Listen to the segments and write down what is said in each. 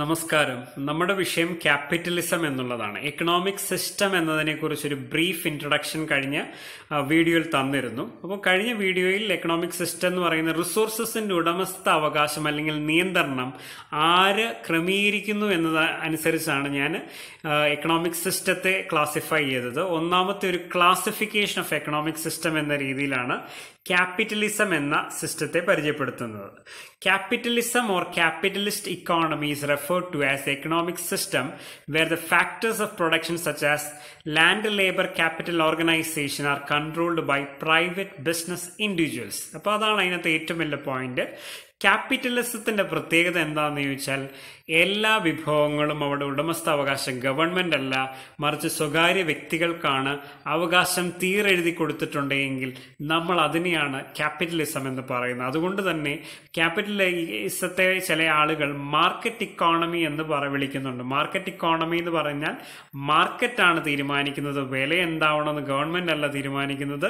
നമസ്കാരം നമ്മുടെ വിഷയം ക്യാപിറ്റലിസം എന്നുള്ളതാണ് എക്കണോമിക് സിസ്റ്റം എന്നതിനെക്കുറിച്ച് ഒരു ബ്രീഫ് ഇൻട്രൊഡക്ഷൻ കഴിഞ്ഞ വീഡിയോയിൽ തന്നിരുന്നു അപ്പോൾ കഴിഞ്ഞ വീഡിയോയിൽ എക്കണോമിക് സിസ്റ്റം എന്ന് പറയുന്ന റിസോഴ്സസിന്റെ ഉടമസ്ഥ അവകാശം അല്ലെങ്കിൽ നിയന്ത്രണം ആര് ക്രമീകരിക്കുന്നു എന്നത് അനുസരിച്ചാണ് ഞാൻ എക്കണോമിക് സിസ്റ്റത്തെ ക്ലാസിഫൈ ചെയ്തത് ഒന്നാമത്തെ ഒരു ക്ലാസിഫിക്കേഷൻ ഓഫ് എക്കണോമിക് സിസ്റ്റം എന്ന രീതിയിലാണ് ക്യാപിറ്റലിസം എന്ന സിസ്റ്റത്തെ പരിചയപ്പെടുത്തുന്നത് capitalism or capitalist economies refer referred to as the economic system where the factors of production such as land, labor, capital, organization are controlled by private business individuals. അപ്പോൾ അതാണ് അതിനകത്ത് ഏറ്റവും വലിയ പോയിന്റ് ക്യാപിറ്റലിസത്തിൻ്റെ പ്രത്യേകത എന്താണെന്ന് ചോദിച്ചാൽ എല്ലാ വിഭവങ്ങളും അവിടെ ഉടമസ്ഥാവകാശം ഗവൺമെൻ്റ് അല്ല മറിച്ച് സ്വകാര്യ വ്യക്തികൾക്കാണ് അവകാശം തീരെഴുതി കൊടുത്തിട്ടുണ്ടെങ്കിൽ നമ്മൾ അതിനെയാണ് ക്യാപിറ്റലിസം എന്ന് പറയുന്നത് അതുകൊണ്ട് തന്നെ ക്യാപിറ്റലിസത്തെ ചില ആളുകൾ മാർക്കറ്റ് ഇക്കോണമി എന്ന് പറ വിളിക്കുന്നുണ്ട് മാർക്കറ്റ് ഇക്കോണമി എന്ന് പറഞ്ഞാൽ മാർക്കറ്റാണ് തീരുമാനിക്കുന്നത് വില എന്താവണമെന്ന് ഗവൺമെൻറ് അല്ല തീരുമാനിക്കുന്നത്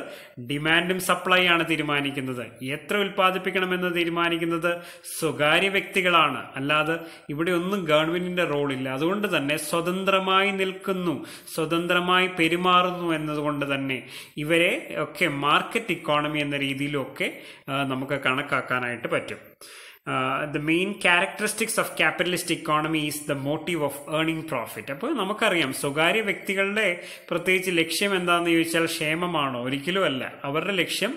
ഡിമാൻഡും സപ്ലൈ ആണ് തീരുമാനിക്കുന്നത് എത്ര ഉൽപ്പാദിപ്പിക്കണമെന്ന് തീരുമാനിക്കുന്നത് ചെയ്യുന്നത് സ്വകാര്യ വ്യക്തികളാണ് അല്ലാതെ ഇവിടെ ഒന്നും ഗവൺമെന്റിന്റെ റോൾ ഇല്ല അതുകൊണ്ട് തന്നെ സ്വതന്ത്രമായി നിൽക്കുന്നു സ്വതന്ത്രമായി പെരുമാറുന്നു എന്നതുകൊണ്ട് തന്നെ ഇവരെ ഒക്കെ മാർക്കറ്റ് ഇക്കോണമി എന്ന രീതിയിലൊക്കെ നമുക്ക് കണക്കാക്കാനായിട്ട് പറ്റും the main characteristics of capitalist economy is the motive of earning profit അപ്പോൾ നമുക്കറിയാം സ്വകാര്യ വ്യക്തികളുടെ പ്രത്യേകിച്ച് ലക്ഷ്യം എന്താണെന്ന് ചോദിച്ചാൽ ക്ഷേമമാണോ ഒരിക്കലും അല്ല അവരുടെ ലക്ഷ്യം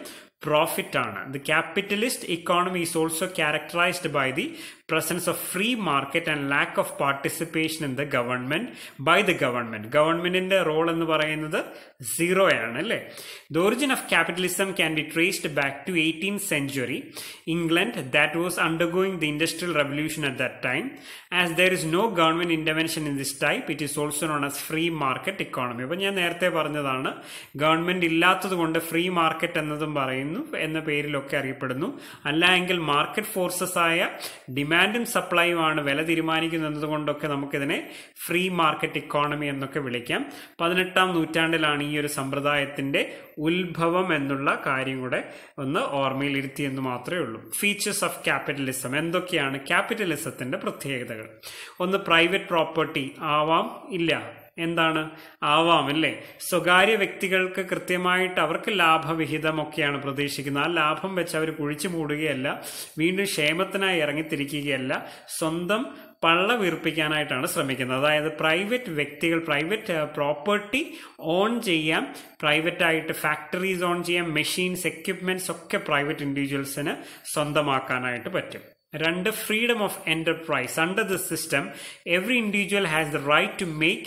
profit ആണ് the capitalist economy is also characterized by the presence of free market and lack of participation in the government by the government ഗവൺമെന്റിന്റെ റോൾ എന്ന് പറയുന്നത് സീറോ ആണ് അല്ലേ the origin of capitalism can be traced back to eighteen century England that was undergoing the industrial revolution at that time as there is no government intervention in this type it is also known as free market economy അപ്പം ഞാൻ നേരത്തെ പറഞ്ഞതാണ് government ഇല്ലാത്തത് കൊണ്ട് free market എന്നതും പറയുന്നു എന്ന പേരിലൊക്കെ അറിയപ്പെടുന്നു അല്ല എങ്കിൽ മാർക്കറ്റ് ഫോഴ്സസ് ആയ ഡിമാൻഡ് ഡിമാൻഡും ആണ് വില തീരുമാനിക്കുന്നത് കൊണ്ടൊക്കെ നമുക്കിതിനെ ഫ്രീ മാർക്കറ്റ് ഇക്കോണമി എന്നൊക്കെ വിളിക്കാം പതിനെട്ടാം നൂറ്റാണ്ടിലാണ് ഈ ഒരു സമ്പ്രദായത്തിൻ്റെ ഉത്ഭവം എന്നുള്ള കാര്യം കൂടെ ഒന്ന് ഓർമ്മയിലിരുത്തി എന്ന് മാത്രമേ ഉള്ളൂ ഫീച്ചേഴ്സ് ഓഫ് ക്യാപിറ്റലിസം എന്തൊക്കെയാണ് ക്യാപിറ്റലിസത്തിൻ്റെ പ്രത്യേകതകൾ ഒന്ന് പ്രൈവറ്റ് പ്രോപ്പർട്ടി ആവാം ഇല്ല എന്താണ് ആവാം അല്ലേ സ്വകാര്യ വ്യക്തികൾക്ക് കൃത്യമായിട്ട് അവർക്ക് ലാഭവിഹിതമൊക്കെയാണ് പ്രതീക്ഷിക്കുന്നത് ആ ലാഭം വെച്ച് അവർ കുഴിച്ചു മൂടുകയല്ല വീണ്ടും ക്ഷേമത്തിനായി ഇറങ്ങിത്തിരിക്കുകയല്ല സ്വന്തം പള്ള വീർപ്പിക്കാനായിട്ടാണ് ശ്രമിക്കുന്നത് അതായത് പ്രൈവറ്റ് വ്യക്തികൾ പ്രൈവറ്റ് പ്രോപ്പർട്ടി ഓൺ ചെയ്യാം പ്രൈവറ്റായിട്ട് ഫാക്ടറീസ് ഓൺ ചെയ്യാം മെഷീൻസ് എക്യുപ്മെൻറ്റ്സ് ഒക്കെ പ്രൈവറ്റ് ഇൻഡിവിജ്വൽസിന് സ്വന്തമാക്കാനായിട്ട് പറ്റും രണ്ട് freedom of enterprise under the system every individual has the right to make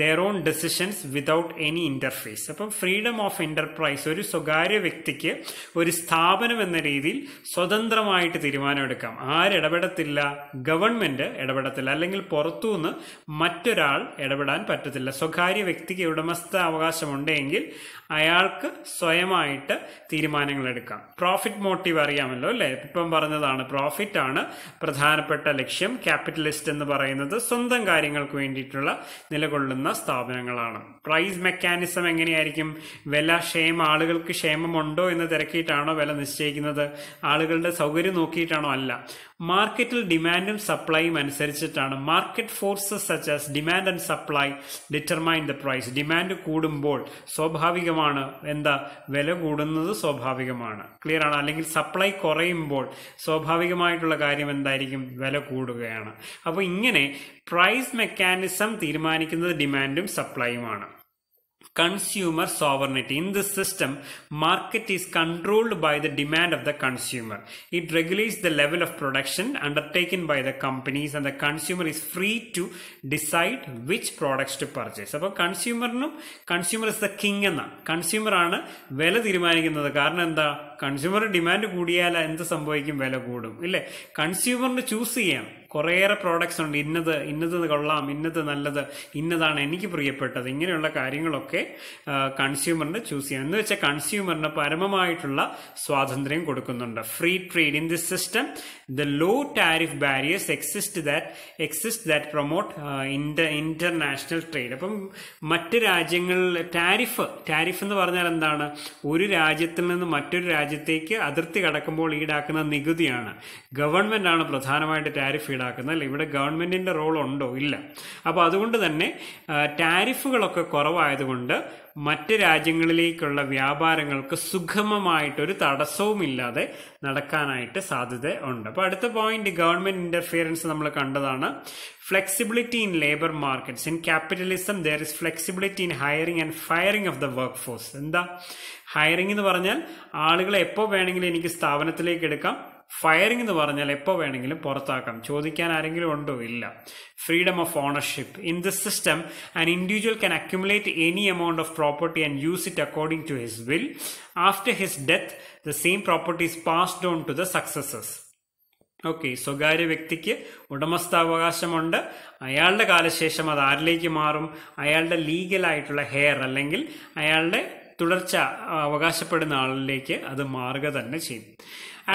their own decisions without any interface അപ്പം ഫ്രീഡം ഓഫ് എന്റർപ്രൈസ് ഒരു സ്വകാര്യ വ്യക്തിക്ക് ഒരു സ്ഥാപനം എന്ന രീതിയിൽ സ്വതന്ത്രമായിട്ട് തീരുമാനമെടുക്കാം ആരിടപെടത്തില്ല ഗവൺമെന്റ് ഇടപെടത്തില്ല അല്ലെങ്കിൽ പുറത്തുനിന്ന് മറ്റൊരാൾ ഇടപെടാൻ പറ്റത്തില്ല സ്വകാര്യ വ്യക്തിക്ക് ഉടമസ്ഥ അവകാശമുണ്ടെങ്കിൽ അയാൾക്ക് സ്വയമായിട്ട് തീരുമാനങ്ങൾ എടുക്കാം പ്രോഫിറ്റ് മോട്ടീവ് അറിയാമല്ലോ അല്ലേ ഇപ്പം പറഞ്ഞതാണ് പ്രോഫിറ്റ് ആണ് എന്നുള്ളതാണ് പ്രധാനപ്പെട്ട ലക്ഷ്യം ക്യാപിറ്റലിസ്റ്റ് എന്ന് പറയുന്നത് സ്വന്തം കാര്യങ്ങൾക്ക് വേണ്ടിയിട്ടുള്ള നിലകൊള്ളുന്ന സ്ഥാപനങ്ങളാണ് പ്രൈസ് മെക്കാനിസം എങ്ങനെയായിരിക്കും വില ക്ഷേമ ആളുകൾക്ക് ക്ഷേമമുണ്ടോ എന്ന് തിരക്കിയിട്ടാണോ വില നിശ്ചയിക്കുന്നത് ആളുകളുടെ സൗകര്യം നോക്കിയിട്ടാണോ അല്ല മാർക്കറ്റിൽ ഡിമാൻഡും സപ്ലൈയും അനുസരിച്ചിട്ടാണ് market forces such as demand and supply determine the price demand കൂടുമ്പോൾ സ്വാഭാവികമാണ് എന്താ വില കൂടുന്നത് സ്വാഭാവികമാണ് ക്ലിയർ ആണ് അല്ലെങ്കിൽ സപ്ലൈ കുറയുമ്പോൾ സ്വാഭാവികമായിട്ടുള്ള കാര്യം എന്തായിരിക്കും വില കൂടുകയാണ് അപ്പോൾ ഇങ്ങനെ പ്രൈസ് മെക്കാനിസം തീരുമാനിക്കുന്നത് ഡിമാൻഡും സപ്ലൈയുമാണ് consumer sovereignty. In this system, market is controlled by the demand of the consumer. It regulates the level of production undertaken by the companies and the consumer is free to decide which products to purchase. അപ്പോൾ കൺസ്യൂമറിനും consumer is the king എന്ന കൺസ്യൂമറാണ് വില തീരുമാനിക്കുന്നത് കാരണം എന്താ consumer demand കൂടിയാൽ എന്ത് സംഭവിക്കും വില കൂടും ഇല്ലേ കൺസ്യൂമറിന് ചൂസ് ചെയ്യാം കുറേയേറെ പ്രോഡക്ട്സ് ഉണ്ട് ഇന്നത് ഇന്നത് കൊള്ളാം ഇന്നത് നല്ലത് ഇന്നതാണ് എനിക്ക് പ്രിയപ്പെട്ടത് ഇങ്ങനെയുള്ള കാര്യങ്ങളൊക്കെ കൺസ്യൂമറിന് ചൂസ് ചെയ്യാം എന്ന് വെച്ചാൽ കൺസ്യൂമറിന് പരമമായിട്ടുള്ള സ്വാതന്ത്ര്യം കൊടുക്കുന്നുണ്ട് free trade in this system the low tariff barriers exist that exist that promote inter international trade അപ്പം മറ്റ് രാജ്യങ്ങളിൽ ടാരിഫ് ടാരിഫ് എന്ന് പറഞ്ഞാൽ എന്താണ് ഒരു രാജ്യത്തിൽ നിന്ന് മറ്റൊരു രാജ്യം രാജ്യത്തേക്ക് അതിർത്തി കടക്കുമ്പോൾ ഈടാക്കുന്ന നികുതിയാണ് ഗവൺമെൻ്റ് ആണ് പ്രധാനമായിട്ട് ടാരിഫ് ഈടാക്കുന്നത് അല്ല ഇവിടെ ഗവൺമെൻറ്റിൻ്റെ റോൾ ഉണ്ടോ ഇല്ല അപ്പോൾ അതുകൊണ്ട് തന്നെ ടാരിഫുകളൊക്കെ കുറവായതുകൊണ്ട് മറ്റ് രാജ്യങ്ങളിലേക്കുള്ള വ്യാപാരങ്ങൾക്ക് സുഗമമായിട്ടൊരു തടസ്സവുമില്ലാതെ നടക്കാനായിട്ട് സാധ്യത ഉണ്ട് അപ്പോൾ അടുത്ത പോയിന്റ് ഗവൺമെന്റ് ഇന്റർഫിയറൻസ് നമ്മൾ കണ്ടതാണ് flexibility in labour markets in capitalism there is flexibility in hiring and firing of the work force എന്താ ഹയറിംഗ് എന്ന് പറഞ്ഞാൽ ആളുകളെ എപ്പോൾ വേണമെങ്കിലും എനിക്ക് സ്ഥാപനത്തിലേക്ക് എടുക്കാം ഫയറിംഗ് എന്ന് പറഞ്ഞാൽ എപ്പോൾ വേണമെങ്കിലും പുറത്താക്കാം ചോദിക്കാൻ ആരെങ്കിലും ഉണ്ടോ ഇല്ല freedom of ownership in this system an individual can accumulate any amount of property and use it according to his will after his death the same property is passed on to the successors okay സ്വകാര്യ വ്യക്തിക്ക് ഉടമസ്ഥാവകാശമുണ്ട് അയാളുടെ കാലശേഷം അത് ആരിലേക്ക് മാറും അയാളുടെ ലീഗലായിട്ടുള്ള hair അല്ലെങ്കിൽ അയാളുടെ തുടർച്ച അവകാശപ്പെടുന്ന ആളിലേക്ക് അത് മാറുക തന്നെ ചെയ്യും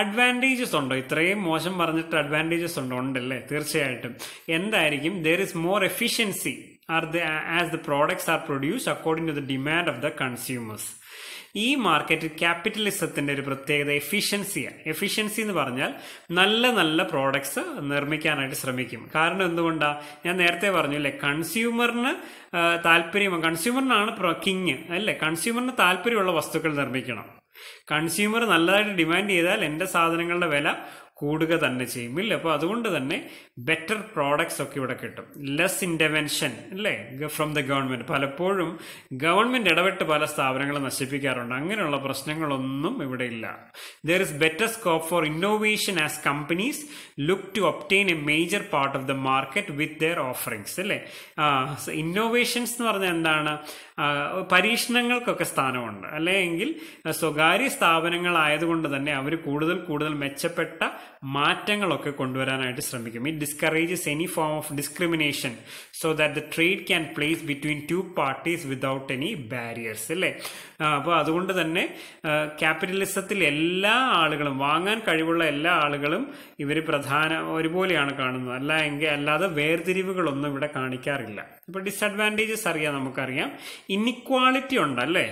അഡ്വാൻറ്റേജസ് ഉണ്ടോ ഇത്രയും മോശം പറഞ്ഞിട്ട് അഡ്വാൻറ്റേജസ് ഉണ്ടോ ഉണ്ടല്ലേ തീർച്ചയായിട്ടും എന്തായിരിക്കും there is more efficiency are the as the products are produce according to the demand of the consumers ഈ മാർക്കറ്റ് ക്യാപിറ്റലിസത്തിന്റെ ഒരു പ്രത്യേകത എഫിഷ്യൻസിയാണ് എഫിഷ്യൻസി എന്ന് പറഞ്ഞാൽ നല്ല നല്ല പ്രോഡക്ട്സ് നിർമ്മിക്കാനായിട്ട് ശ്രമിക്കും കാരണം എന്തുകൊണ്ടാണ് ഞാൻ നേരത്തെ പറഞ്ഞു അല്ലേ കൺസ്യൂമറിന് താല്പര്യം കൺസ്യൂമറിനാണ് കിങ് അല്ലേ കൺസ്യൂമറിന് താല്പര്യമുള്ള വസ്തുക്കൾ നിർമ്മിക്കണം കൺസ്യൂമർ നല്ലതായിട്ട് ഡിമാൻഡ് ചെയ്താൽ എൻ്റെ സാധനങ്ങളുടെ വില കൂടുക തന്നെ ചെയ്യും ഇല്ലേ അപ്പോൾ അതുകൊണ്ട് തന്നെ ബെറ്റർ പ്രോഡക്ട്സ് ഒക്കെ ഇവിടെ കിട്ടും ലെസ് ഇൻ്റർവെൻഷൻ അല്ലേ ഫ്രം ദ ഗവൺമെൻറ് പലപ്പോഴും ഗവൺമെൻറ് ഇടപെട്ട് പല സ്ഥാപനങ്ങളെ നശിപ്പിക്കാറുണ്ട് അങ്ങനെയുള്ള പ്രശ്നങ്ങളൊന്നും ഇവിടെ ഇല്ല there is better scope for innovation as companies look to obtain a major part of the market with their offerings അല്ലേ ഇന്നോവേഷൻസ് എന്ന് പറഞ്ഞാൽ എന്താണ് പരീക്ഷണങ്ങൾക്കൊക്കെ സ്ഥാനമുണ്ട് അല്ലെങ്കിൽ സ്വകാര്യ സ്ഥാപനങ്ങളായതുകൊണ്ട് തന്നെ അവർ കൂടുതൽ കൂടുതൽ മെച്ചപ്പെട്ട മാറ്റങ്ങളൊക്കെ കൊണ്ടുവരാനായിട്ട് ശ്രമിക്കും it discourages any form of discrimination so that the trade can place between two parties without any barriers അല്ലേ അപ്പോൾ അതുകൊണ്ട് തന്നെ ക്യാപിറ്റലിസത്തിൽ എല്ലാ ആളുകളും വാങ്ങാൻ കഴിവുള്ള എല്ലാ ആളുകളും ഇവർ പ്രധാന ഒരുപോലെയാണ് കാണുന്നത് അല്ല എങ്കിൽ അല്ലാതെ വേർതിരിവുകളൊന്നും ഇവിടെ കാണിക്കാറില്ല ഇപ്പോൾ ഡിസഡ്വാൻറ്റേജസ് അറിയാം നമുക്കറിയാം ഇന്നിക്വാളിറ്റി ഉണ്ടല്ലേ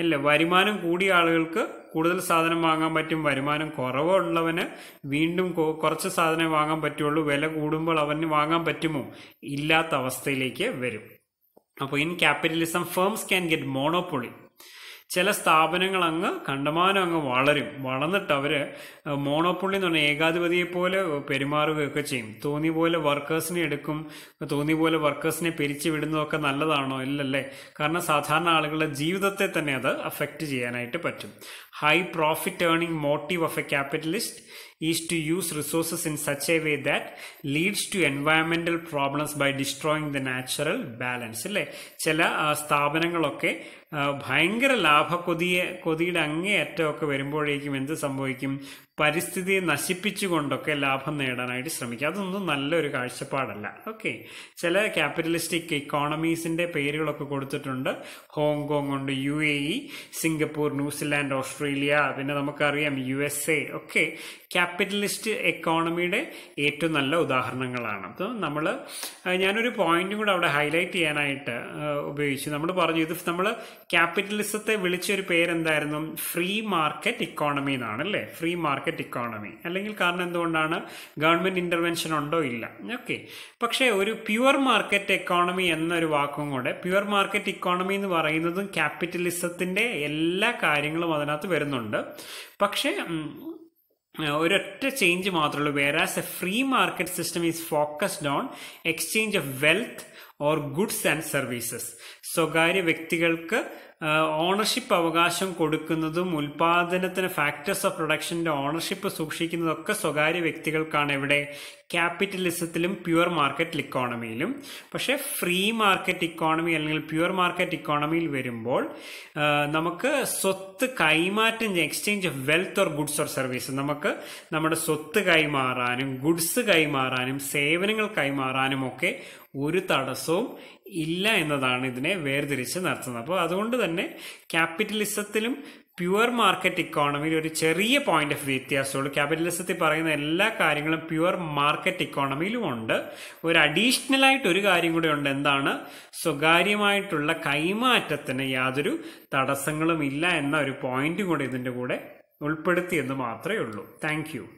അല്ലേ വരുമാനം കൂടിയ ആളുകൾക്ക് കൂടുതൽ സാധനം വാങ്ങാൻ പറ്റും വരുമാനം കുറവുള്ളവന് വീണ്ടും കുറച്ച് സാധനം വാങ്ങാൻ പറ്റുള്ളൂ വില കൂടുമ്പോൾ അവന് വാങ്ങാൻ പറ്റുമോ ഇല്ലാത്ത അവസ്ഥയിലേക്ക് വരും അപ്പോൾ in capitalism firms can get monopoly ചില സ്ഥാപനങ്ങൾ അങ്ങ് കണ്ടമാനം അങ്ങ് വളരും വളർന്നിട്ട് അവര് മോണോപ്പൊളി എന്ന് പറഞ്ഞാൽ ഏകാധിപതിയെ പോലെ പെരുമാറുകയൊക്കെ ചെയ്യും തോന്നി പോലെ വർക്കേഴ്സിനെ എടുക്കും തോന്നി പോലെ വർക്കേഴ്സിനെ പിരിച്ചു വിടുന്നതൊക്കെ നല്ലതാണോ ഇല്ലല്ലേ കാരണം സാധാരണ ആളുകളുടെ ജീവിതത്തെ തന്നെ അത് അഫക്റ്റ് ചെയ്യാനായിട്ട് പറ്റും high profit earning motive of a capitalist is to use resources in such a way that leads to environmental problems by destroying the natural balance അല്ലേ ചില സ്ഥാപനങ്ങളൊക്കെ ഭയങ്കര ലാഭ കൊതിയെ കൊതിയുടെ അങ്ങേയറ്റമൊക്കെ വരുമ്പോഴേക്കും എന്ത് സംഭവിക്കും പരിസ്ഥിതിയെ നശിപ്പിച്ചുകൊണ്ടൊക്കെ ലാഭം നേടാനായിട്ട് ശ്രമിക്കുക അതൊന്നും നല്ലൊരു കാഴ്ചപ്പാടല്ല ഓക്കെ ചില ക്യാപിറ്റലിസ്റ്റിക് ഇക്കോണമീസിന്റെ പേരുകളൊക്കെ കൊടുത്തിട്ടുണ്ട് ഹോങ്കോങ് ഉണ്ട് U A E Singapore New Zealand Australia പിന്നെ നമുക്കറിയാം യു എസ് എ ഒക്കെ ക്യാപിറ്റലിസ്റ്റ് എക്കോണമിയുടെ ഏറ്റവും നല്ല ഉദാഹരണങ്ങളാണ് അപ്പം നമ്മൾ ഞാനൊരു പോയിന്റും കൂടെ അവിടെ ഹൈലൈറ്റ് ചെയ്യാനായിട്ട് ഉപയോഗിച്ചു നമ്മൾ പറഞ്ഞു ഇത് നമ്മൾ ക്യാപിറ്റലിസത്തെ വിളിച്ചൊരു പേരെന്തായിരുന്നു ഫ്രീ മാർക്കറ്റ് ഇക്കോണമി എന്നാണ് അല്ലേ ഫ്രീ മാർക്കറ്റ് മാർക്കറ്റ് ഇക്കോണമി അല്ലെങ്കിൽ കാരണം എന്തുകൊണ്ടാണ് ഗവൺമെൻറ് ഇൻ്റർവെൻഷൻ ഉണ്ടോ ഇല്ല ഓക്കെ പക്ഷേ ഒരു പ്യുവർ മാർക്കറ്റ് എക്കോണമി എന്നൊരു വാക്കും കൂടെ പ്യുവർ മാർക്കറ്റ് ഇക്കോണമി എന്ന് പറയുന്നതും ക്യാപിറ്റലിസത്തിൻ്റെ എല്ലാ കാര്യങ്ങളും അതിനകത്ത് വരുന്നുണ്ട് പക്ഷേ ഒരൊറ്റ ചേഞ്ച് മാത്രമേ ഉള്ളൂ as a free market system is focused on exchange of wealth or goods and services സ്വകാര്യ വ്യക്തികൾക്ക് ഓണർഷിപ്പ് അവകാശം കൊടുക്കുന്നതും ഉൽപാദനത്തിന് ഫാക്ടേഴ്സ് ഓഫ് പ്രൊഡക്ഷൻ്റെ ഓണർഷിപ്പ് സൂക്ഷിക്കുന്നതൊക്കെ സ്വകാര്യ വ്യക്തികൾക്കാണ് ഇവിടെ ക്യാപിറ്റലിസത്തിലും പ്യുവർ മാർക്കറ്റ് ഇക്കോണമിയിലും പക്ഷേ ഫ്രീ മാർക്കറ്റ് ഇക്കോണമി അല്ലെങ്കിൽ പ്യുവർ മാർക്കറ്റ് ഇക്കോണമിയിൽ വരുമ്പോൾ നമുക്ക് സ്വത്ത് കൈമാറ്റം exchange of wealth or goods or service നമുക്ക് നമ്മുടെ സ്വത്ത് കൈമാറാനും ഗുഡ്സ് കൈമാറാനും സേവനങ്ങൾ കൈമാറാനും ഒക്കെ ഒരു തടസ്സവും ഇല്ല എന്നതാണ് ഇതിനെ വേർതിരിച്ച് നടത്തുന്നത് അപ്പോൾ അതുകൊണ്ട് തന്നെ ക്യാപിറ്റലിസത്തിലും പ്യുവർ മാർക്കറ്റ് ഇക്കോണമിയിൽ ഒരു ചെറിയ പോയിന്റ് ഓഫ് വ്യത്യാസമുള്ളൂ ക്യാപിറ്റലിസത്തിൽ പറയുന്ന എല്ലാ കാര്യങ്ങളും പ്യുവർ മാർക്കറ്റ് ഇക്കോണമിയിലും ഉണ്ട് ഒരു അഡീഷണൽ ആയിട്ട് ഒരു കാര്യം കൂടെ ഉണ്ട് എന്താണ് സ്വകാര്യമായിട്ടുള്ള കൈമാറ്റത്തിന് യാതൊരു തടസ്സങ്ങളും ഇല്ല എന്ന ഒരു പോയിന്റും കൂടെ ഇതിൻ്റെ കൂടെ ഉൾപ്പെടുത്തിയെന്ന് മാത്രമേ ഉള്ളൂ താങ്ക്